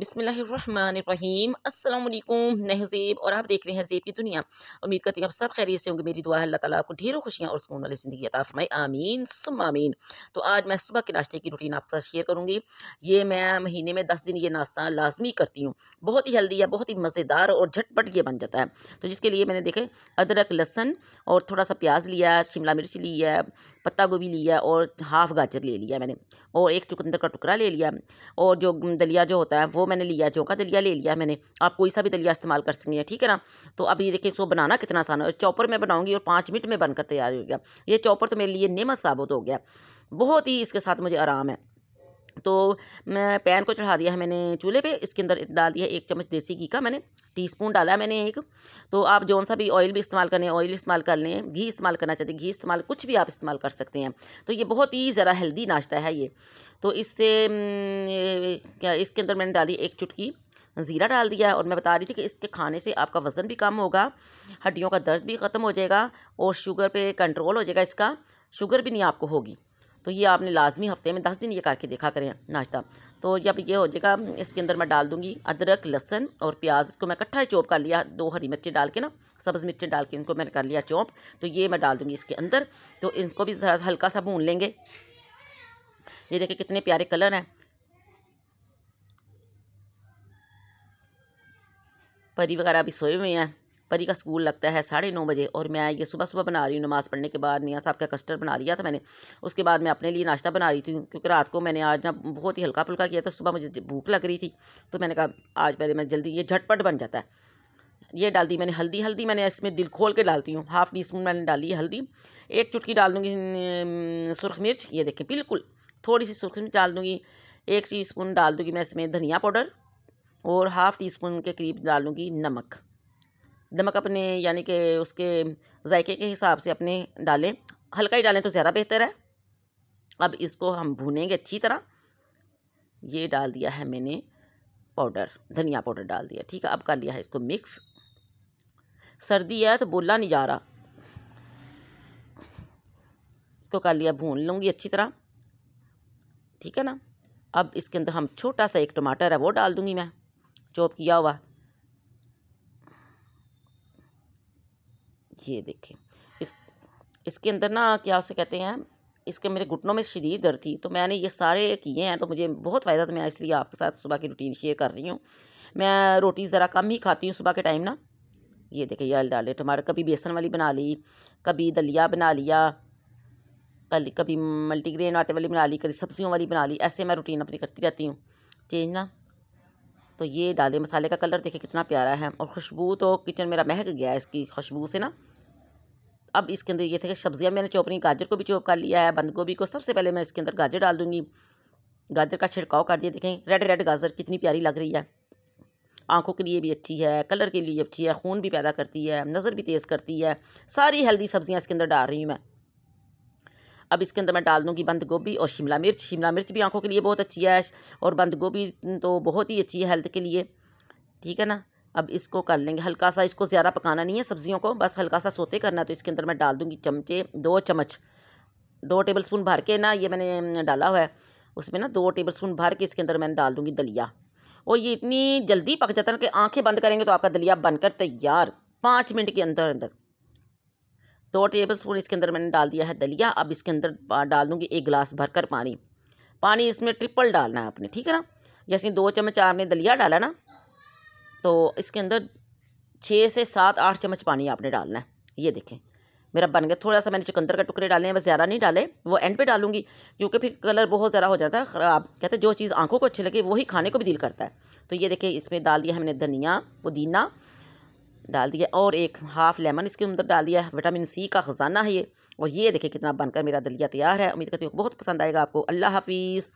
बिसमीम अल्लाम मैं हज़ीब और आप देख रहे हैं जेब की दुनिया उम्मीद करती हूँ आप सब खैरियत से होंगे मेरी दुआ अल्लाह ताला को ढेरों खुशियाँ और सुकून वाली ज़िंदगी अता फरमाए आमीन सुम आमीन तो आज मैं सुबह के नाश्ते की रूटीन आपके साथ शेयर करूँगी ये मैं महीने में दस दिन ये नाश्ता लाजमी करती हूँ बहुत ही हेल्दी है बहुत ही मज़ेदार और झटपट ये बन जाता है तो जिसके लिए मैंने देखे अदरक लहसन और थोड़ा सा प्याज लिया शिमला मिर्च ली है पत्ता गोभी लिया और हाफ़ गाजर ले लिया मैंने और एक चुकंदर का टुकड़ा ले लिया और जो दलिया जो होता है वो वो मैंने लिया जो का दलिया ले लिया मैंने आप कोई सा भी दलिया इस्तेमाल कर सकेंगे ठीक है ना तो अब ये देखिए इसको बनाना कितना आसान है चॉपर में बनाऊंगी और पाँच मिनट में बनकर तैयार हो गया ये चॉपर तो मेरे लिए नेमत साबित हो गया बहुत ही इसके साथ मुझे आराम है तो मैं पैन को चढ़ा दिया है मैंने चूल्हे पे इसके अंदर डाल दिया एक चम्मच देसी घी का मैंने टीस्पून डाला मैंने एक तो आप जौन सा भी ऑयल भी इस्तेमाल करने ऑयल इस्तेमाल कर लें घी इस्तेमाल करना चाहते हैं घी इस्तेमाल कुछ भी आप इस्तेमाल कर सकते हैं तो ये बहुत ही ज़रा हेल्दी नाश्ता है ये तो इससे क्या इसके अंदर मैंने डाली एक चुटकी ज़ीरा डाल दिया और मैं बता रही थी कि इसके खाने से आपका वज़न भी कम होगा हड्डियों का दर्द भी ख़त्म हो जाएगा और शुगर पर कंट्रोल हो जाएगा इसका शुगर भी नहीं आपको होगी तो ये आपने लाजमी हफ्ते में दस दिन ये करके देखा करें नाश्ता तो जब ये हो जाएगा इसके अंदर मैं डाल दूँगी अदरक लहसन और प्याज इसको मैं इकट्ठा चॉप कर लिया दो हरी मिर्ची डाल के ना सब्ज़ मिर्ची डाल के इनको मैंने कर लिया चौंप तो ये मैं डाल दूँगी इसके अंदर तो इनको भी ज़रा हल्का सा भून लेंगे ये देखें कितने प्यारे कलर हैं परी वगैरह अभी सोए हुए हैं परी का स्कूल लगता है साढ़े नौ बजे और मैं ये सुबह सुबह बना रही हूँ नमाज़ पढ़ने के बाद मियाँ साहब का कस्टर्ड बना लिया था मैंने उसके बाद मैं अपने लिए नाश्ता बना रही थी क्योंकि रात को मैंने आज ना बहुत ही हल्का फुल्का किया था सुबह मुझे भूख लग रही थी तो मैंने कहा आज पहले मैं जल्दी ये झटपट बन जाता है ये डाल दी मैंने हल्दी हल्दी मैंने इसमें दिल खोल के डालती हूँ हाफ़ टी स्पून मैंने डाली हल्दी एक चुटकी डाल दूँगी सुरख मिर्च ये देखें बिल्कुल थोड़ी सी सुरख मिर्च डाल दूँगी एक टी स्पून डाल दूँगी मैं इसमें धनिया पाउडर और हाफ़ टी स्पून के करीब डालूँगी नमक नमक अपने यानी कि उसके जायके के हिसाब से अपने डालें हल्का ही डालें तो ज़्यादा बेहतर है अब इसको हम भूनेंगे अच्छी तरह ये डाल दिया है मैंने पाउडर धनिया पाउडर डाल दिया ठीक है अब कर लिया है इसको मिक्स सर्दी है तो बोला नहीं जा रहा इसको कर लिया भून लूँगी अच्छी तरह ठीक है ना अब इसके अंदर हम छोटा सा एक टमाटर है वो डाल दूँगी मैं चॉप किया हुआ ये देखें इस इसके अंदर ना क्या उसे कहते हैं इसके मेरे घुटनों में शरीर दर्द थी तो मैंने ये सारे किए हैं तो मुझे बहुत फ़ायदा तो मैं इसलिए आपके साथ सुबह की रूटीन शेयर कर रही हूँ मैं रोटी ज़रा कम ही खाती हूँ सुबह के टाइम ना ये देखें ये डाले टमाटर कभी बेसन वाली बना ली कभी दलिया बना लिया कल कभी मल्टीग्रेन आटे वाली बना ली कभी सब्जियों वाली बना ली ऐसे मैं रूटीन अपनी करती रहती हूँ चेंज ना तो ये डाले मसाले का कलर देखे कितना प्यारा है और खुशबू तो किचन मेरा महक गया है इसकी खुशबू से ना अब इसके अंदर ये थे कि सब्जियाँ मैंने चौपनी गाजर को भी चौप कर लिया है बंद गोभी को सबसे पहले मैं इसके अंदर गाजर डाल दूँगी गाजर का छिड़काव कर दिया देखें रेड रेड गाजर कितनी प्यारी लग रही है आंखों के लिए भी अच्छी है कलर के लिए अच्छी है खून भी पैदा करती है नज़र भी तेज़ करती है सारी हेल्दी सब्जियाँ इसके अंदर डाल रही हूँ मैं अब इसके अंदर मैं डाल दूँगी बंद गोभी और शिमला मिर्च शिमला मिर्च भी आंखों के लिए बहुत अच्छी है और बंद गोभी तो बहुत ही अच्छी है हेल्थ के लिए ठीक है ना अब इसको कर लेंगे हल्का सा इसको ज़्यादा पकाना नहीं है सब्जियों को बस हल्का सा सोते करना तो इसके अंदर मैं डाल दूँगी चमचे दो चम्मच दो टेबल स्पून भर के ना ये मैंने डाला हुआ है उसमें ना दो टेबल स्पून भर के इसके अंदर मैंने डाल दूँगी दलिया और ये इतनी जल्दी पक जाता है ना कि आँखें बंद करेंगे तो आपका दलिया बनकर तैयार पाँच मिनट के अंदर अंदर दो टेबल स्पून इसके अंदर मैंने डाल दिया है दलिया अब इसके अंदर डाल दूँगी एक गिलास कर पानी पानी इसमें ट्रिपल डालना है आपने ठीक है ना जैसे दो चम्मच आपने दलिया डाला ना तो इसके अंदर छः से सात आठ चम्मच पानी आपने डालना है ये देखें मेरा बन गया थोड़ा सा मैंने चुकंदर का टुकड़े डाले हैं बस ज़्यादा नहीं डाले वो एंड पे डालूंगी क्योंकि फिर कलर बहुत ज़्यादा हो जाता है ख़राब कहते हैं जो चीज़ आंखों को अच्छी लगे वही खाने को भी दिल करता है तो ये देखिए इसमें डाल दिया हमने धनिया पुदीना डाल दिया और एक हाफ लेमन इसके अंदर डाल दिया है विटामिन सी का ख़जाना है ये और ये देखिए कितना बनकर मेरा दलिया तैयार है उम्मीद करती हूँ बहुत पसंद आएगा आपको अल्लाह हाफिज़